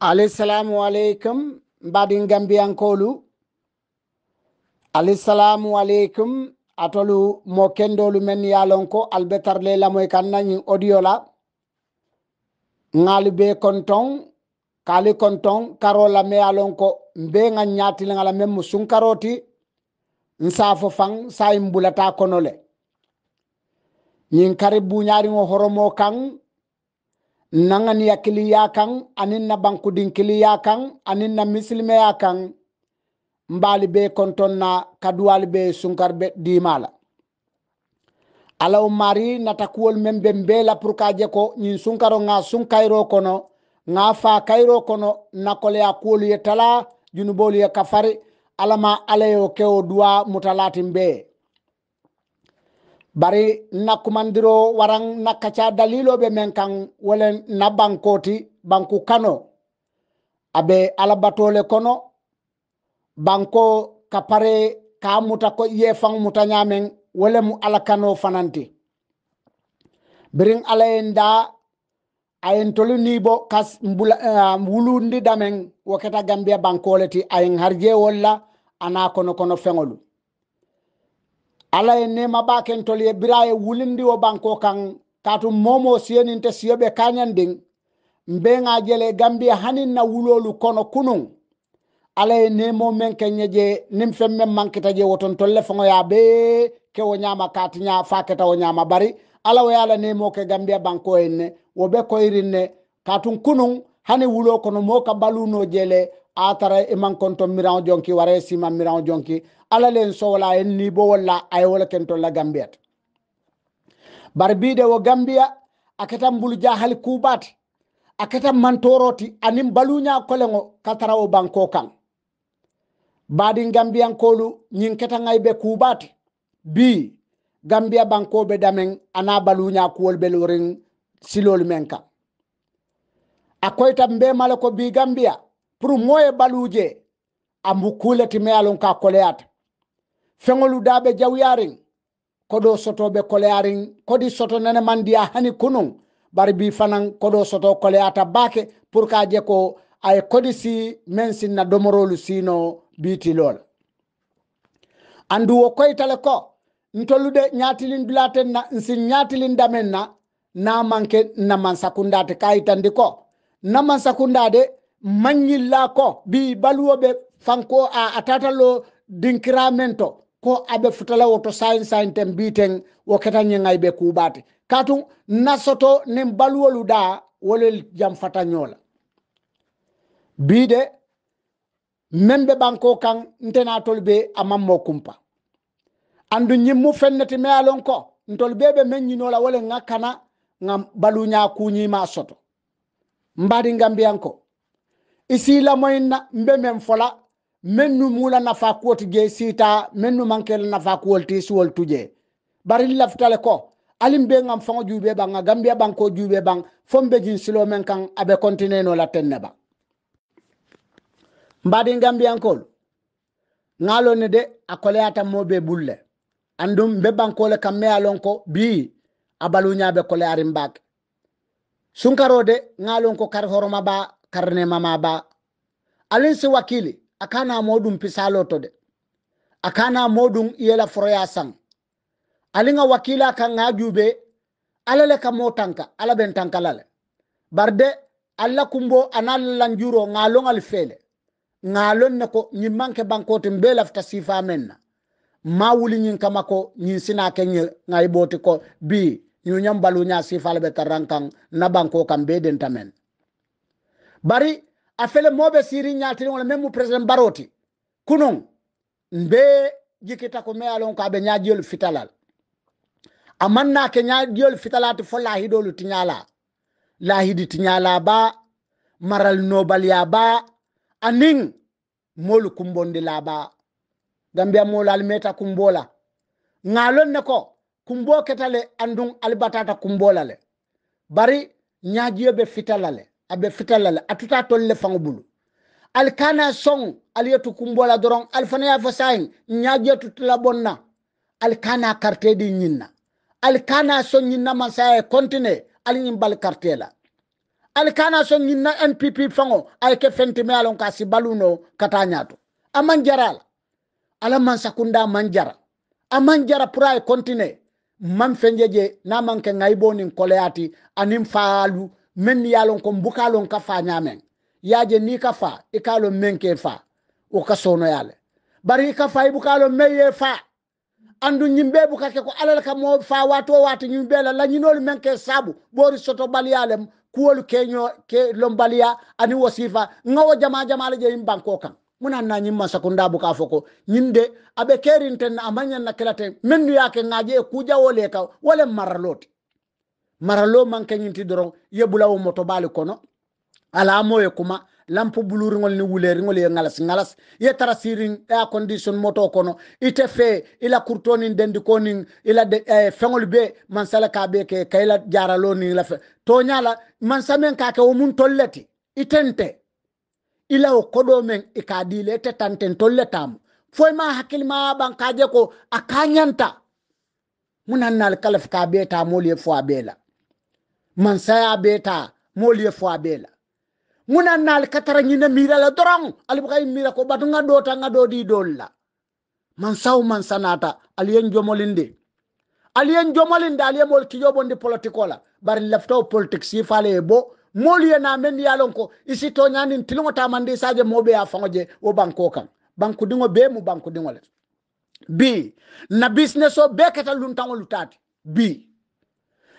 alay salamu aleykum mbaɗin gambiyankolu alay salamu aleykum atolu mo kendolu men yalon ko albetar le lamoy kan nañi audio la ngalu be konton kali konton karola me yalon ko mbe ngan ñati ngala men mu sun karoti nsafo fang sayim bulata konole ñin kare buñari ngo horomo kan nangan yakiliya kan anin na bankudin kiliya kan anin na misilimeya kan mbali be konton na kaduwali be sunkar be dimala alaw mari natakuwol men be mbela pour kaje ko ñin sunkaro nga sun kayro kono nga fa kayro kono nakoleya kuwolu ye tala junuboolu ye kafari alama alayo kewo duwa mutalatin bee bari nakkumandiro waran nakaca daliloɓe men kan wolen na bankoti banku kano abe alabatole kono banko kapare ka muta ko ye fan muta ñamen wala mu ala kano fananti birin ala en da ayen tolu nibo kas mbula uh, eh, wulundi damen woketa gambia bankole ti ayen harje wolla ana kono kono feŋolu alah e nemaɓaken tol ye bira e wulindi o banko kan katu momo siyeninte siyoɓe kañanden mbeŋajele gambia hanin na wulolu kono kunun alah e nemo men ken yeje nin fen men mankitaje woton tolle foŋoya be ke wo ñama katiña fa keta wo ñama bari ala wo yala nemo ke gambia banko en ne wo ɓe koyrin ne katun kunun hani wulo kono mo ka baluno jele a tara i e man konto miran jonki wara i e siman miran jonki ala len sowla en ni bo walla ay wala ken tolla gambiat bar biide wo gambia akatan bulu jahal kubat akatan man toroti anin baluña kolengo katara o banko kan badin gambian kolu nyin ketan ay be kubat bi gambia banko be damen ana baluña kuwol bel worin silol men kan akoyta be mala ko bi gambia pour moye baluje a mbukuleti mealon ka koleyata feŋoludaɓe jawyaren koɗo sotoɓe koleyaren kodi soto nene mandiya hani kunun bari bi fanan koɗo soto koleyata bake pour ka je ko aye kodi si men sinna domorolu sino bitilol andu wo koytale ko n tolluɗe ñatilin dulaten na n sin ñatilin damen na na manke namansakundate kayitandi ko namansakundade mañilla ko bi baluwoɓe fanko a atatalo dinkiramen to ko aɓe futalawo to sayin sayin ten mbiten wo ketañingay ɓe kuɓate katum nasoto nin baluwolu ɗa wolel jam fatañola biide men ɓe ɓanko kan ntena tol ɓe a mammo kumpa andu ñimmu fenneti mealon ko ntol ɓe ɓe menñinola wole ngakkana gam baluña kuñima soto mbaɗi gambiyanko isilamoyna mbe men fola men nu mula nafa kuwoti je siita men nu mankela nafa kuwolti suwol tuje bari laftale ko alim be gam fao juuɓe ɓaga gambiya ɓan ko juuɓe ɓan fombe jin silo men kan aɓe continue no lattenne ɓa mbaɗi gambiyankol galo ne de a koleyatanmoɓe bulle andum be ɓankole kam me alon ko bi a baluñaɓe kole arimbake sunkaro de galon ko kar horoma ba karne mama ba alin si wakili akana modum pisalo to de akana modum iyela froya sang alinga wakila ka nga jube alale ka motanka alaben tanka lale barde alla kumbo anal lanjuro ngalo ngal fele ngalon ne ko nyi manke bankote mbela fta sifa menna ma wuli nyin kama ko nyin sina ke nyi ngai boti ko bi nyu nyam balu nya sifa lebe karankang na banko kam beden tamen bari a fele moɓe siri ñatirin wala même mo président baroti kunon mbe jikita ko mealon ko aɓe ñaƴiyol fitalal amannake ñaƴiyol fitalati fo lahiɗolu tiñala lahidi tiñala ba maral nobalya ba anin molu kumbondi la ba gambiya molu almeta kumbola ŋalon ne ko kumbo ketale andun albatata kumbola le bari ñaƴiyoɓe fitalale abe fitala la atuta tolle fangu bulu al song aliyetu kumbola dorong al fana ya fasahin nyaaje tutla bonna al karte di nyinna al kana so nyinna kontine al karte la al kana so npp fango ay fenti me alonka si baluno kata nyaato aman jaral ala man sakunda amanjara jara pura e kontine man na manke ngaiboni koleati animfalu men ni yalon ko bukalon ka fa nyamen yaje ni ka fa ikalo ke fa o ka sono yale bari ka fa ibukalo meye fa andu nyimbe ke ko alal ka mo fa wato wato nyimbe la lanyinol ke sabu bori soto baliyalem kuwolu keño ke lombaliya ani wasifa ngawo jama jama jamala je banko kan muna na nyimma sakunda bu ka foko nyinde abe kerin ten amanyan na kelate mendu yake ngaje kuja wole ka wole marloti maralo man kañinti dorong yebulawo moto bali kono ala moye kuma lampu buluriŋol ni wuleriŋol ye ŋalas ŋalas ye tara siriŋ a condition moto kono ite fe ila kurtonin dendikonin ila de, eh, feŋol be mansala ka be ke ka jaralo niŋ la fe toña la mansa meŋ ka ke wo mun tolleti itente ila wo kodo meŋ i e ka dile ite tanten tolle tamu foyi ma hakkilmaya ɓaŋ ka je ko a ka ñanta munaŋ kalafi ka be tamolu ye fo a be la mansa ya beta moliye fo bela muna nal katara nyina mira la dorong alibukay mira ko batu nga dota nga do di dolla man saw man sanata aliyen jomolinde aliyen jomolinde aliyen mol ki yobondi politikola bari bar lefto politique si fale e bo moliye na men yalon ko isi to nyani tilongo tamande saje mobe ya fangoje wo banko kan banku dingo be mu banku dingo le bi na business o be kata luntango lutati bi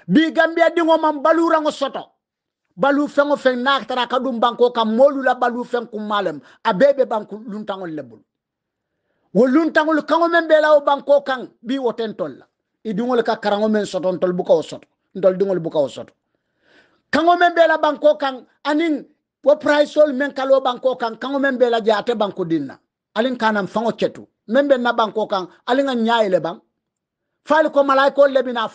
bi gambia dingo man balu rango soto balu fengo feng na tara kadum banko kam molu la balu feng kum malem abebe banku luntangol lebul woluntaŋolu kaŋo meŋ bee la wo banko kaŋ bii woten tol la i diŋolu ka karaŋo meŋ soto ntol buka wo soto ntol diŋolu buka wo soto kaŋo meŋ bee banko kaŋ aniŋ wo praisolu meŋ ka loo banko kaŋ kaŋo meŋ bee la banko diŋ na aliŋ ka naŋ faŋo ketu na banko kaŋ aliŋ a ɲaayi le baŋ ko malayikolu le bi naa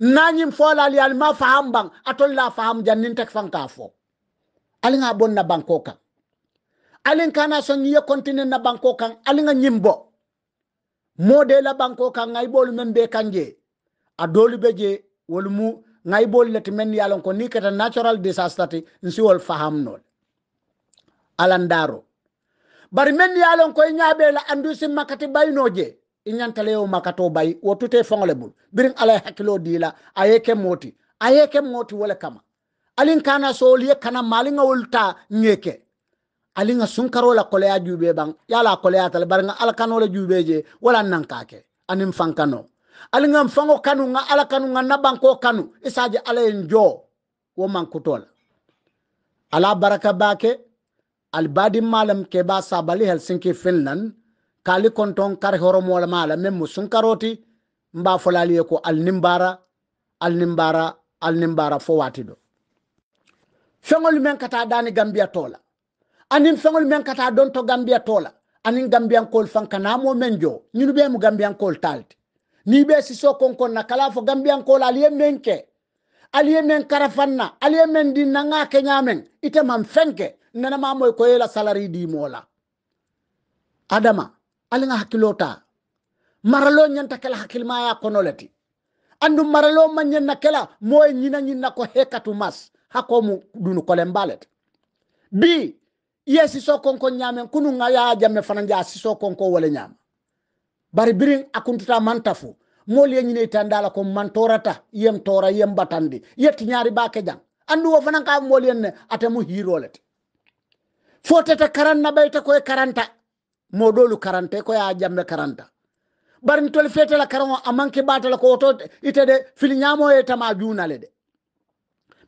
nañim folal li alma faham bang atol la faham jannin fang fanka fo nga bon na banko kan alin kana son ye kontinen na banko kan nga nyimbo mode la banko kan ngay bolu men be kanje a dolu be je wol mu ngay bolu lati men yalon ko ni kata natural disaster ti nsi wol faham non alandaro bari men yalon ko nyaabe la andu sim makati bayno je inyantale yo makato bayi wotute fongole bul birin ala hakilo dila ayeke moti ayeke moti wala kama alin kana so kana malinga ulta nyeke alinga sunkaro la kole ajube bang yala kole atal baranga ala la jubeje wala nankake anim fankano alinga mfango kanu nga ala kanu nga nabanko kanu isaje ala enjo wo mankutola ala baraka bake albadi malam ke ba sabali helsinki finland kali konton kar horo mola mala mem musun karoti mba folali ko al nimbara al nimbara al nimbara fo wati do fengol men kata dani gambia tola anim fengol men kata don to gambia tola anin gambian kol fankana mo men jo nyinu be mu gambian kol talti ni be si so kon kon na kala fo gambian kol aliye men ke aliye men karafanna aliye men di nanga kenya men ite man fenke nana ma moy ko yela salari di mola adama alinga hakkilota maralo nyanta kala hakkilmaya konoleti andu maralo ma ñanna kela moye ñina ñinna ko hekatu mas hakomu dunu kole mbalet bi yesi so konko ñamen kunu nga ya jamme fana ja so konko wala nyam bari birin akuntuta mantafu mol ye ñine tandala ko mantorata yem tora yem batandi yetti nyari bake jang andu wo fana ka mol yenne atemu hirolete fotete karanna bayta ko e karanta moɗolu karanta e ko ya jamme karanta barni toli fetela karamo a manke batala ko oto itede fili ñamoye e tama junale de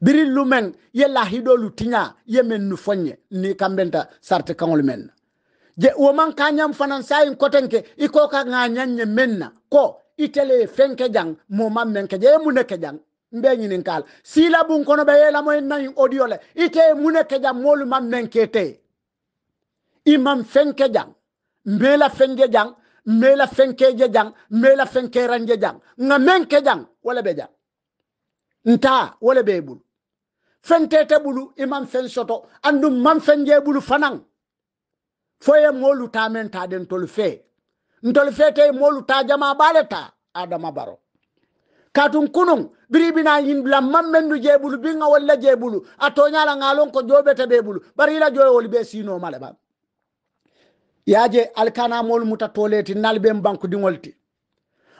biri lumen yella hidolu tiña yemen nu foñe ni kambenta sarte kaol menna je wo man ka ñam fanan sayin kotenke i koka ga ñanñe menna ko itele fenke jang mo man menke je e muneke jang mbe ñinin kal sila bun kono be yela moy nayi audio le ite muneke jang molu man menke te i man fenke jang mbela fenge jang mela fenkeje jang mela fenkeranje jang nga menke jang wala be jang nta wala be bulu fentete bulu imam fen soto andu mam fenje bulu fanang foye molu ta men ta den tol fe ntol fe te molu ta jama baleta adama baro katun kunun biribina yimbla mam men du je bulu binga wala je bulu atonyala ngalon ko jobete be bulu barila joye wol be sino male bam yaje mol muta toleti nalbe mu banku dingolti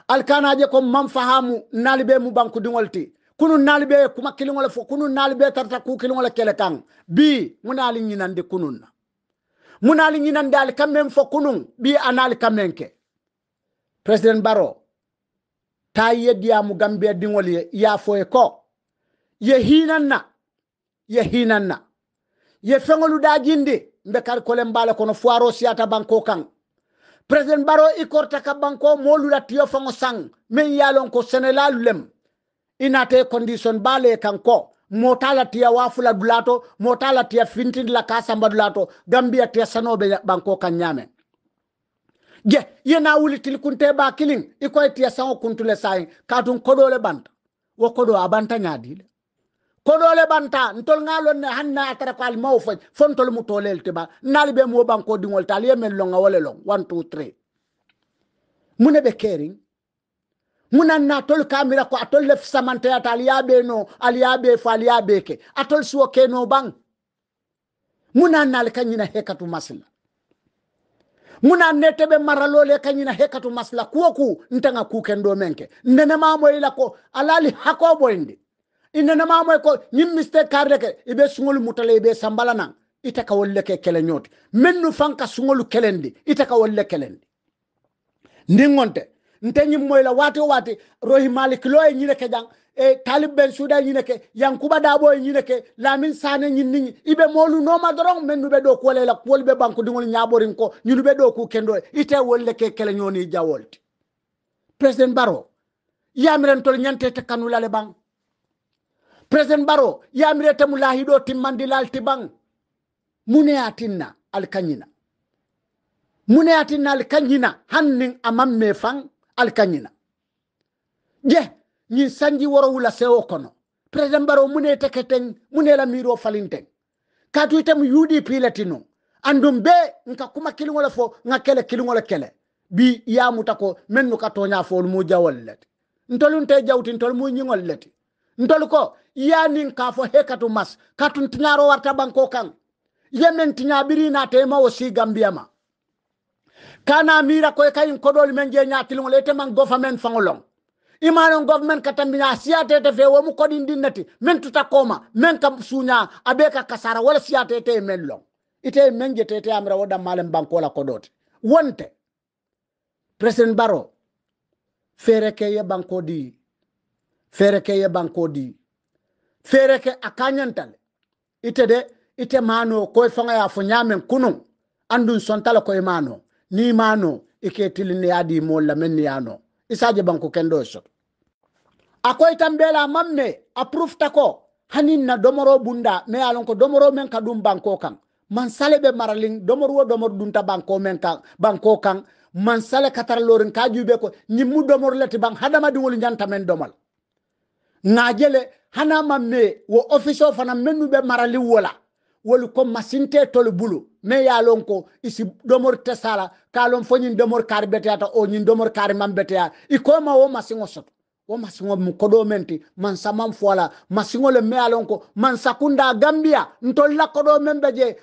je ko mam fahamu nalbe mu banku dingolti kunu nalbe kuma kilingole fo kunu nalbe tarta ku kilingole kele kan bi munali nyinande kunun munali nyinande al kamem fo kunun bi anal kamenke president baro ta yeddiyamu gambe dingol ye e ko ye hinanna ye hinanna ye feŋolu da jindi mbe kar kolen bala kono foiro siyata banko kan president baro i korta ka banko molula tiyo fango sang min yalon ko senelalu lem inate condition bale kanko motala tiya wafula dulato motala tiya fintin la kasamba dulato gambia tiya sanobe banko kan nyame je yena wuli tilkunte ba kilin ikoy tiya sango kuntule sayin katun kodole banta wo kodo abanta nyadile kodole banta ntol ngalon ne hanna atara ko al mawfa fontol mu tolel tiba nali be mo banko dingol tal yemen longa wala lo 1 2 3 mune be caring muna na tol kamira ko atol lef samante atal yabe no al yabe fa al yabe ke atol suwo ke no bang muna nal kanyina hekatu masla muna netebe maralole kanyina hekatu masla kuoku ntanga kuken do menke nene mamo ila ko alali hakobo ndi innanamamo ko ñim misté kardeke iɓe sugolu mutala iɓe sambala nan itaka wolle ke kele ñooti min nu fanka sugolu kelendi itaka wolle kelendi ndingonte nte ñimmoyla wati o wati rohi malikilo e ñineke jang e talib ɓen suuda ñineke yankuba daɓo e ñineke lamin sane ñinni iɓe molu noma doron min nuɓe ɗo ku walela woliɓe bankudigol ñaɓorin ko ñinuɓe ɗo ku kendo ite wolle ke kele ñooni jawolti président baro yamiren tol ñante te kanulale ban présent ɓaro yamiretemo laahiɗo timmandi laalti ban muneya tinna alkañina muneya tinna alkañina hannin amamme fan alkañina je ñin sanji woro wula sewo kono présent ɓaro mune teketen munela miiro falinten katuitemo yuuɗi piilati non andum be nka kuma kilingole fo ŋa kele kilingole kele bi yamuta ko men nu ka toña fo olumu jawol leti ntolunte jawti ntolumu ñiŋol leti ntolu ko yanin ka fo hekatu mas katun tiñaro warta banko kan yemen tiña biri na tema o si gambia ma kana mira koy kayin kodol men je ñatilngol eteman gofa men fangolong imano government katambina siyatete fe womu kodin dinnati men tuta koma men kam suña abe ka kasara wala siyatete men long ite men je tete amra woda malen bankola kodote wonte president baro fere ke ye banko di feere ke yebanko di feere ke a kañantale ite de ite maano koye fangaya fo ñamen kunu andun sontala koye maano ni maano ike tilinneyadi mol la men niyano isaje banko kendo soto a koye tan bela mamme a prufta ko haninna domoro bunda ma ya lon ko domoro men ka ɗum banko kan man sale ɓe maralin domoro wo domoro ɗumta banko men kan banko kan man sale katara lorin ka juɓe ko nimmu domoro lati ban hadamadi woli ñanta men domal najele hana mamme wo official fana menu be marali wola wolu ko masinte tolu bulu me ya lon ko isi domor tesala ka lon fo nyin domor kar betata o nyin domor kar mam betaya i ko ma wo masingo soto wo masingo mu kodo menti man samam fola masingo le me alon ko man sakunda gambia ntol la kodo membe je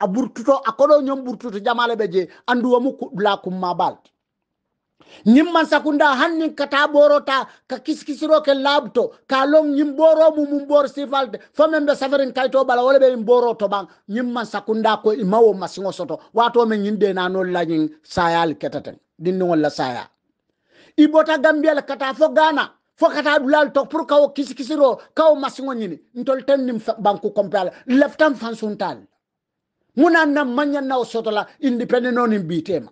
aburtuto akodo nyom burtuto jamale beje andu wo mu la kumma balti ñimman sakunda hanni kata ɓorota ka kiskisiro ke labto ka lon ñim ɓoro mumum bor sifalde fo men ɓe safarin kayto bala wala be ɓoro to ɓan ñimman sakunda ko imawo masingo soto wato men ñinde no lañin sayal keteten dinniŋol la saya ibota gambiel kata fo gana fo kata dulal to pour kawo kisikisiro kawo masingo ñini ntol tan nim banku compéal leftam fansuntal munan nan soto la independent non biitema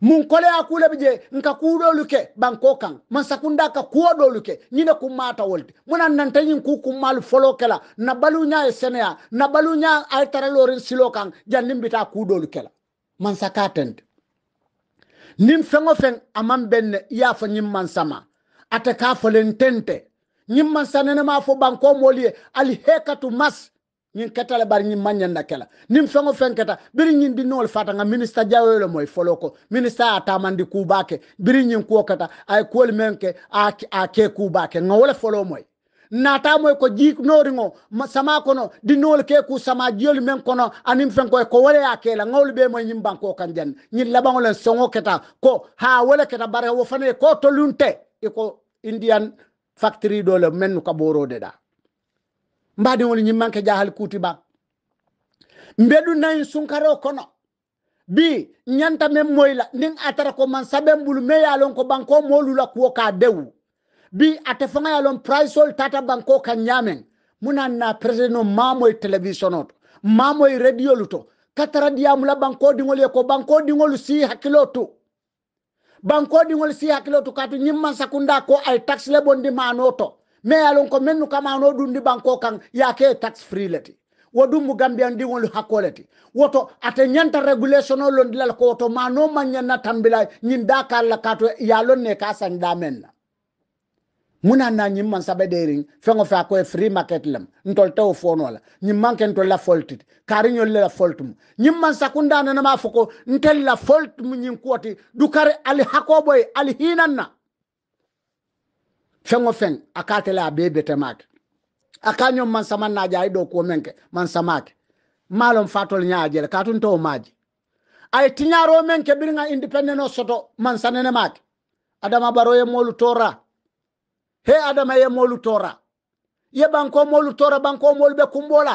munkole a kule bije nka kuɗolu ke banko kan man sakunda ka kuwoɗolu ke ñine wolte wolti muna nantañin ku kummalu folo kala na baluña e seneya na baluña ay taralorin silo kan jannin bita kuɗolu la man saka tente fengo feŋo feŋ aman benne iya fo ñin man sama ate ka folen tente ñin man ma fo banko moli ye hekatu mas ñin keta la bari ñin mañan na kela nin fengo fen biri ñin di nol fata nga ministre jawe moy foloko ministre minista atamandi ku bake biri ñin ko kata ay kool menke a a ke ku bake nga wala folo moy nata moy ko jik ji noringo sama kono di nol ke ku sama jiyol men kono anim fen ko ko wala ke la ngol be moy ñim banko kan jan ñin la len songo keta ko ha wala keta bare wo fane ko to lunte ko indian factory do le men ko de da mbaɗi woni ñimmanke jahal kuuti ba mbeɗu nayi sunkaro kono bi ñanta men moyla ndin atara ko man saben ɓulu me yalon ko banko molula kuwo ka dewu bi ate fanga yalon praisol tata banko ka ñamen munan na président mamoy télévision oto mamoy radiolu to katara diyamula banko diŋol ye ko banko diŋolu si hakkilo to banko diŋol si hakkilo to katu ñimman sakunda ko ay taxe le bondi mano to mais alon ko mennu kama no dundi banko kan yake tax free leti wadumbu gambian di wolu hakkoleti woto ate nyanta regulation o londi lal ko woto ma no na tambila nyin da kala kato ya ne ka san da menna muna na nyim man sabe derin fengo fa ko free market lam ntol taw fono la nyim man ken tol la foltit kari nyol la foltum nyim man sakunda na ma fuko ntel la mu nyim kuoti du kare ali hakoboy ali hinanna feŋo feŋ a ka tele a bee bete maake a ka ñoŋ man sama naaje a ye doo kuwo meŋ ke man samaake maa loŋ faatol ñaa jele kaatun to maaje a tiñaaroo meŋ ke biriŋa independeno soto man sanene maake adama baro ye moolu toora he adama ye moolu toora ye banko moolu toora banko moolu be kumboo la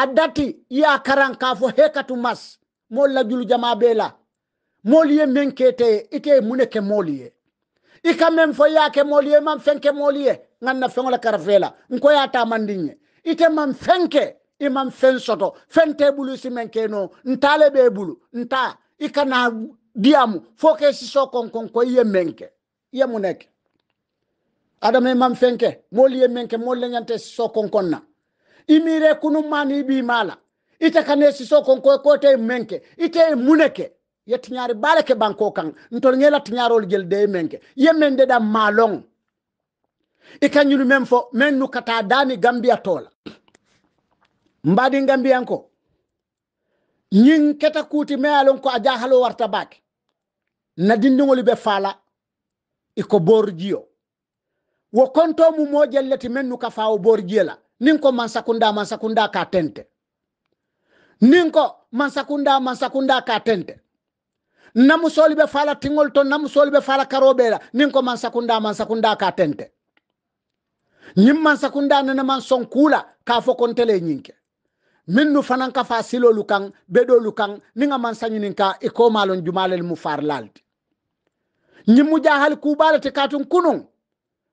a dati ye a karaŋ kaa fo he katu mas moolu la julu jama bee la moolu ye meŋ keete ye ite ye mune ke moolu ye i ka meŋ fo yaa ke moolu ye i maŋ feŋ ke moolu ye ŋaŋ na feŋo le kara fee la nko ye a taamandin ye ite maŋ feŋ ke i maŋ feŋ soto feŋ te bulu si meŋ ke noo ntaa le bee bulu nta i ka naa diyamu fo ke sisoo konkonko i ye meŋ ke i ye mu ne ke adama i maŋ feŋ ke moolu ye meŋ ke moolu le ñante sisoo konkon na i miiree kunu maani i bii maa la ite ka ne siso konko ko te meŋ ke ite ye mu ne ke ye tiñaari baale ke banko kan ntol ŋela tiñaarol jel de menke ye men de da maalong i ka ñunu men fo men nu kata daani gambiya tola mbaadi gambiyan ko ñin keta kuuti me alon ko a jahalo warta baake na dindiŋolu be faala i ko boor jiyo wo konto mu moo jelleti men nu ka faawo boor jiye la nin ko mansakunda mansakunda ka tente nin ko mansakunda mansakunda ka tente namusol be fala tingol to namusol be fala karobe la nin ko man sakunda man sakunda ka tente ñim man sakunda nana man son kula ka fo kon tele min nu fanan ka fa silolu be do kan ni nga man sanyin ka e ko malon jumalel mu far laldi ñim mu jahal ku balati katun kunun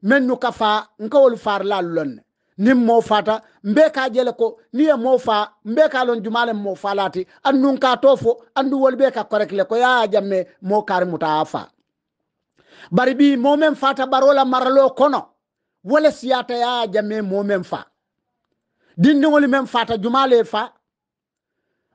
nu ka fa nkawol far lal lonne nin mo fata mbe ka jele ko ni ye mo fa mbe ka lon jumale mo falati annun ka tofo andu wol be ka korekle ko ya jamme mo kar mutafa bari bi mo mem fata barola marlo kono wala siata ya jamme mo mem fa dindiŋolu mem fata jumale fa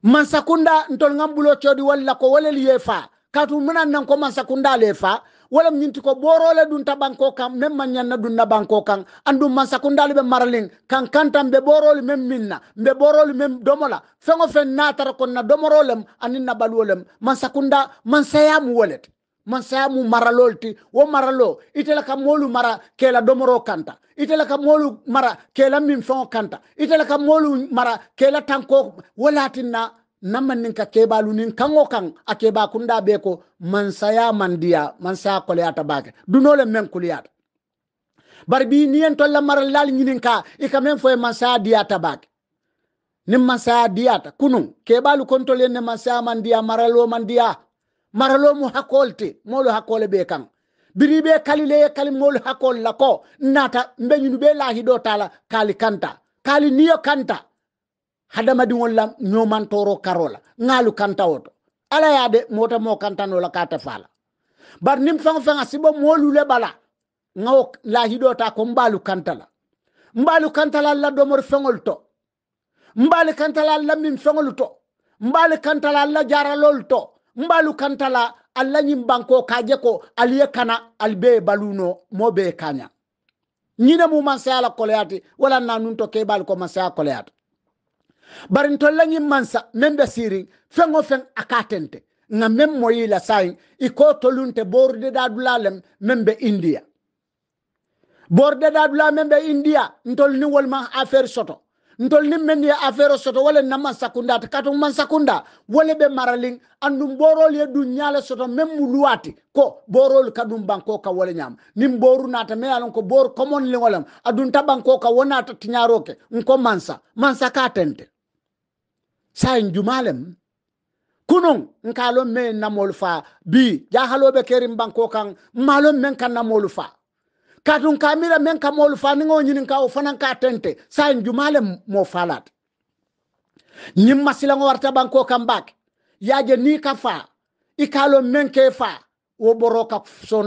mansakunda ntol ngambulo codi walla ko walel ye fa katu minan nan ko mansakunda le fa wala ñinti ko borole dun tabanko kan men man ñanna dun nabanko kan andum man sakundali be maralin kan kantam be borole men minna be borole men domola fengo fen natara kon na domorolem anin na balwolem man sakunda man sayamu wolet man sayamu maralolti wo maralo itela ka molu mara kela domoro kanta itela ka molu mara kela min fengo kanta itela ka molu mara kela tanko walatin na namman nin ka keɓalu nin kango kan a keɓa kunda ɓe ko mansaya mandiya mansaya koleyata bake dunole men kuliyata bari bi niyen tolla marallal ñinin ka i ka men foye mansaya diyata bake nin mansaya diyata kunun keɓalu kontolen ne mansaya mandiya maralo mandiya maralo mu hakolte molu hakole be kan biri ɓe kalileye kali molu hakkol la ko nata mbe mbeñinu ɓe lahiɗo tala kali kanta kali niyo kanta hadamadiŋol la ñomantoro karo la ŋaalu kantawo to ala ye de mota mo kantano la kata fala bari niŋ faŋo faŋa sibo moolu le bala ŋawo lahido ta ko mbaalu kanta la mbaalu kanta la la domori feŋol to mbaalu kanta la la miŋ feŋolu to mbaalu kanta la la jaralolu to mbaalu kanta la alla ñiŋ banko ka je ko ali ye kana ali be ye baluuno moo be ye kaña ñine mu mansaya la koleyaati wala na nun to keebaalu ko mansaya koleyaata barin tollañin mansa men ɓe sirin feŋo feŋ akatente ga men moyila sayin i ko tolunte borude ɗa dula lem men ɓe india borude ɗa dula men ɓe india n tolni wolma affaire soto n tolni menni affaire soto wole na mansakunda ta kato mansakunda wole ɓe maralin andum borol ye ɗum ñala soto men mu luwati ko borol ka ɗum banko ka wole ñam nin boru nata me alon ko bor common lin wolem adun ta banko ka wonata tiñaroke nko mansa mansa ka tente sayin jumalem kunun nkalon me namol fa bi jahalo be kerim banko kan malon men kan namol fa kadun kamira men kan mol fa ningo nyin ka o fanan ka tente sayin jumalem mo falat nyim masila ngo warta banko kan bak yaje ni ka fa ikalo men ke fa wo boro ka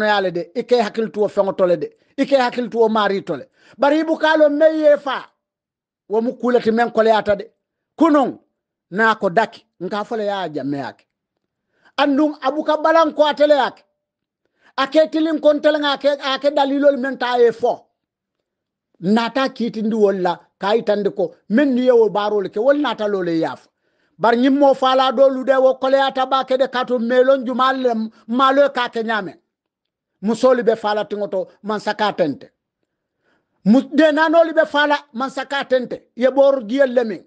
yale de ike hakil hakiltuwo tole de ike hakil mari tole bari bu kalo me ye fa wo mu kulati men koleyata de kunon na ko daki nka fole ya jamme yake andum abuka balan ko atele yake ake tilin kon telnga ake ake dalilol men ta e fo nata kiti ndi wolla kay tande ko men ni yewo barol ke wol nata lole yaf bar nyimmo fala do lude wo kole ata ba ke de kato melon jumal malo ka ke nyame musoli be fala tingoto man saka tente mudde nanoli be fala man saka tente yeboru giel lemin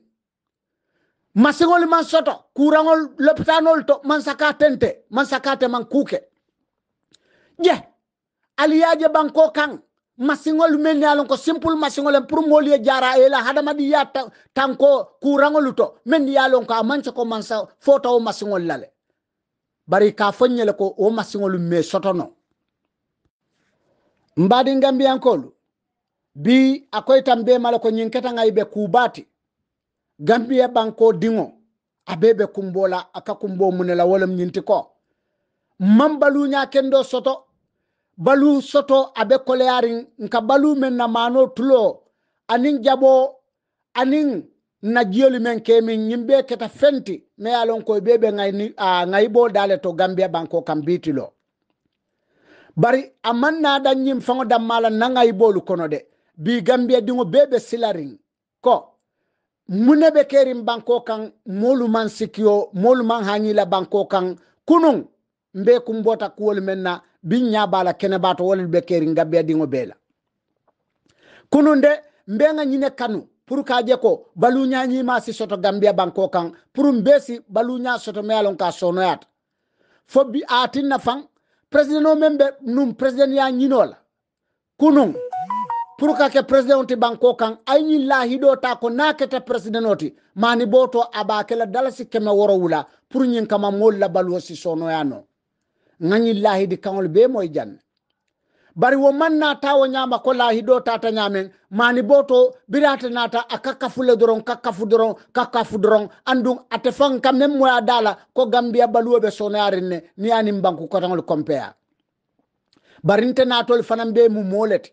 masiŋol man soto kuraŋol lopitanol to man sakatente man sakate man kuke je aliyaje banko kan masiŋol men ne alon ko simple masiŋol en pour moolu ye jara ela hadamadi ya ta, tanko kuraŋolu to men ye alon ko a manco ko mansa fota wo masiŋol lale bari ka fo ñele ko wo masiŋolu me sotono mbadi gambiyankolu bi akoytan be mala ko ñiŋ ketaŋayi be kubati gambia banko dingo abebe kumbola aka kumbo munela wolam nyinti ko mambalu nya kendo soto balu soto abe koleari nka balu men na mano tulo anin jabo anin na jioli men kemi nyimbe keta fenti me yalon ko bebe ngai ngayni a bo dale to gambia banko kam bitilo bari amanna dan nyim fango dammala na bolu kono de bi gambia dingo bebe silarin ko mune be kerin banko kan molu man sikiyo molu man hañila banko kan kunun mbe kumbota kuwolu men na bin ñabala kenebato wolel be kerin gabbe adiŋo bela kunun de mbe ŋa ñine kanu pour ka je ko baluñañima si soto gambia banko kan pour mbe si baluña soto me alon ka sonoyata fo bi atinna faŋ président o men be num président ya ñinola kunun pour kake président oti banko kan ayi laahiɗo ta ko naketa président oti mani bo to aɓa kela dalasi keme woro wula pour ñin kama mool labal wosi sonoyano gañi laahidi kaol be moye janne bari wo manna tawo ñama ko laahiɗo tata ñamen mani bo to birate nata a kakkafule doron kakkafu doron kakkafu doron andun ate fan ka meme moya dala ko gambiya baluwoɓe sonoyarinne ni anin banku kotagol compea bari nte natol fanan be mu molete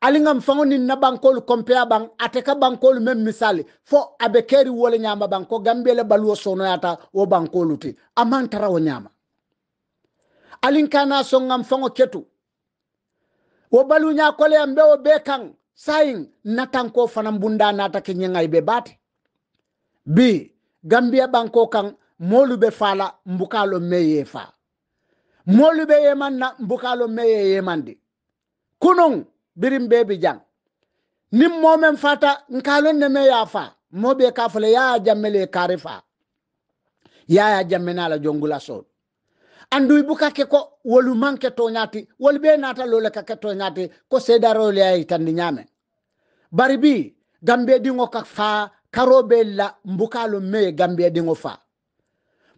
alinga alingam ni na bankolu kompea bang ateka bankolu mem misali fo abekeri wole nyama banko gambele baluo sono yata wo bankolu ti amantara wo nyama alinka alinkana songam fango ketu wo balu nya kole ambe wo bekan kan sayin natanko fanan bunda nata ke nyengai be bate bi gambia banko kan molu be fala mbukalo meye fa molu be yemanna mbukalo meye yemande kunung birim bebi jang nim momen fata nkalon ne me ya fa mo be ka fale ya jammele kare ya ya jamena la jongula so andu ibuka ke ko wolu manke to nyati wol be nata lole ka ke to nyati ko sedaro le ay tan nyame bari bi gambe ngo ka fa karobe la lo me gambe ngo fa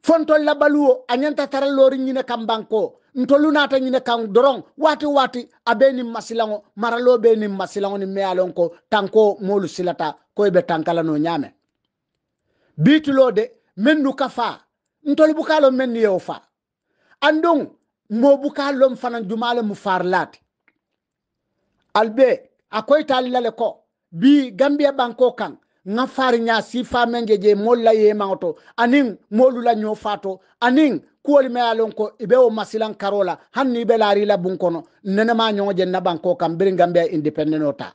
fontol la baluo anyanta taral lori nyine kambanko ntolunata ñine kan doron wati wati abe nin masilaŋo maralo be nin masilaŋo ni meyalon ko tanko molu silata ko be tankalano ñame bitulo de mennu ka fa ntolu bukalo menni yewo fa andon mo bukalom fanan jumale mu farlati albe akoytal lale ko bi gambia banko kan nga far nya si fa menge je molla ye mangoto anin molu la nyofato anin kuwol me ye a lon ko i be wo masilan karo la hanni i be laari la bun kono nenema ɲoŋo jenna banko kan biringan be independeno ta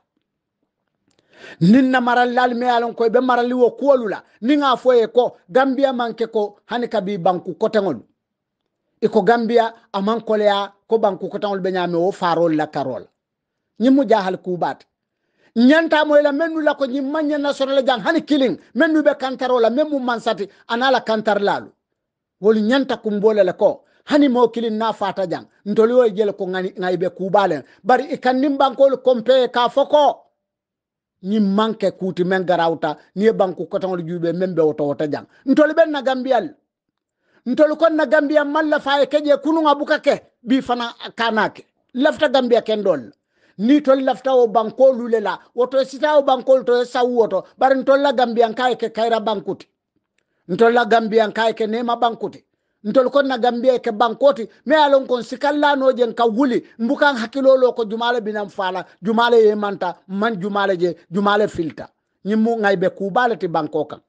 nin na marali me ye a lon ko i be marali wo kuwolu la niŋ a fo ye ko gambiya maŋ ke ko hani kabi banku koteŋolu i ko gambiya a maŋ koleya ko banku koteŋolu be ɲaame wo faarolu la karo la ñiŋ mu jahali kuubaati ñantamoy la mennu la ko ñiŋ maŋ ñe nasorole jaŋ hani kiliŋ mennu be kantaro la meŋ mu mansati ana la kantar laalu wolu ñanta kumbole le ko hani mo kilin na fata jang ntoli wo jele ko ngani ngai be kubale bari ikannim bankol kompe ka foko ni manke kuti men garawta ni banko ko tan juube men be woto wota jang ntoli ben na gambial ntoli kon na gambia malla faaye keje kunu ngabuka ke bi fana kanake lafta gambia kendol ni tol lafta o banko lulela woto sita o banko to sawu woto bari ntol la gambian kay ke kayra bankuti ntol la gambia kay ke nema bankuti ntol kon na gambia ke bankoti me alon kon sikalla no jen ka wuli mbukan hakkilolo ko jumale binan fala jumale ye manta man jumale je jumale filta nyimu ngai be kubale ti bankokan